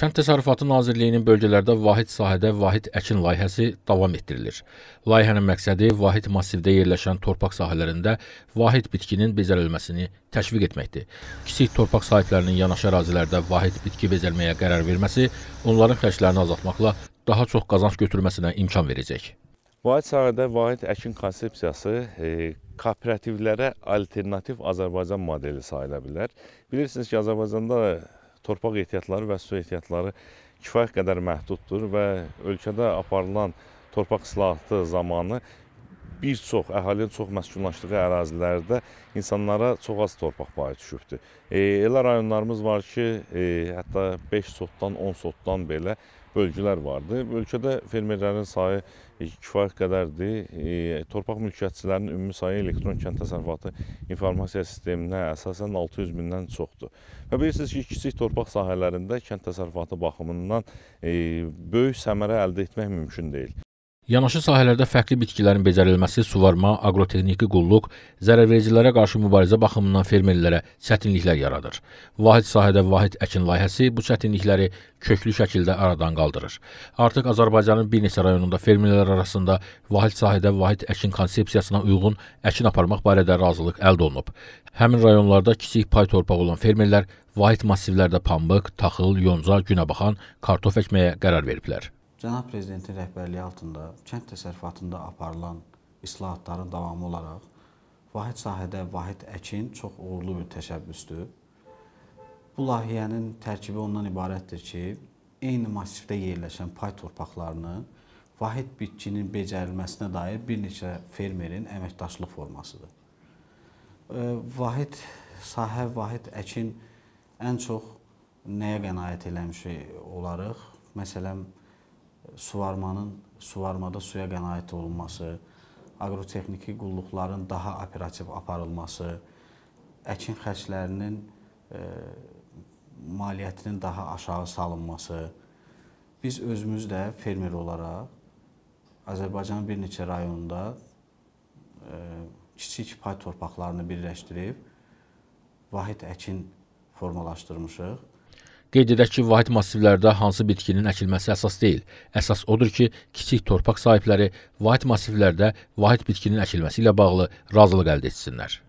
Kənd Təsərrüfatı Nazirliyinin bölgələrdə vahid sahədə vahid əkin layihəsi davam etdirilir. Layihənin məqsədi vahid massivdə yerləşən torpaq sahələrində vahid bitkinin becərilməsini təşviq etməkdir. Kiçik torpaq sahiblərinin yanaşı ərazilərdə vahid bitki becərməyə qərar verməsi onların xərclərini azaltmaqla daha çox qazanc götürməsinə imkan verəcək. Vahid sahədə vahid əkin konsepsiyası e kooperativlərə alternativ Azərbaycan modeli sayıla bilər. Bilirsiniz ki, Azərbaycanda torpaq ehtiyatları və su ehtiyatları kifayət qədər məhduddur və ölkədə aparılan torpaq islahatı zamanı bir çox əhalinin çox məskunlaşdığı ərazilərdə insanlara çox az torpaq payı düşübdür. E, elə rayonlarımız var ki, e, hətta 5 sotdan, 10 sotdan belə bölgülər vardı. Ölkədə fermerlərin sayı kifayət qədərdir. E, torpaq mülkiyyətçilərinin ümumi sayı elektron kənd təsərrüfatı informasiya sisteminə əsasən 600 mindən çoxdur. Və bilirsiniz ki, kiçik torpaq sahələrində kənd təsərrüfatı baxımından e, böyük səmərə əldə etmək mümkün deyil. Yanaşı sahələrdə fərqli bitkilərin becərilməsi, suvarma, aqrotexniki qulluq, zərərvericilərə qarşı mübarizə baxımından fermerlərə çətinliklər yaradır. Vahid sahədə vahid əkin layihəsi bu çətinlikləri köklü şəkildə aradan qaldırır. Artıq Azərbaycanın bir neçə rayonunda fermerlər arasında vahid sahədə vahid əkin konsepsiyasına uyğun əkin aparmaq barədə razılıq əldə olunub. Həmin rayonlarda kiçik pay torpaq olan fermerlər vahid massivlərdə pambıq, taxıl, yonca, günəbaxan, kartof əkməyə qərar veriblər. Cənab Prezidentin rəhbərliyi altında kənd təsərrüfatında aparılan islahatların davamı olaraq vahid sahədə vahid əkin çox uğurlu bir təşəbbüsdür. Bu layihənin tərkibi ondan ibarətdir ki, eyni massivdə yerləşən pay torpaqlarını vahid bitkinin becərilməsinə dair bir neçə fermerin əməkdaşlıq formasıdır. Vahid sahə, vahid əkin ən çox nəyə qənaət eləmiş olarıq? Məsələn, suvarmanın suvarmada suya qənaət olunması, aqrotexniki qulluqların daha operativ aparılması, əkin xərclərinin e, maliyyətinin daha aşağı salınması. Biz özümüz də fermer olaraq Azərbaycanın bir neçə rayonunda e, kiçik pay torpaqlarını birləşdirib vahid əkin formalaşdırmışıq. Qeyd edək ki, vahid massivlərdə hansı bitkinin əkilməsi əsas deyil. Əsas odur ki, kiçik torpaq sahibləri vahid massivlərdə vahid bitkinin əkilməsi ilə bağlı razılıq əldə etsinlər.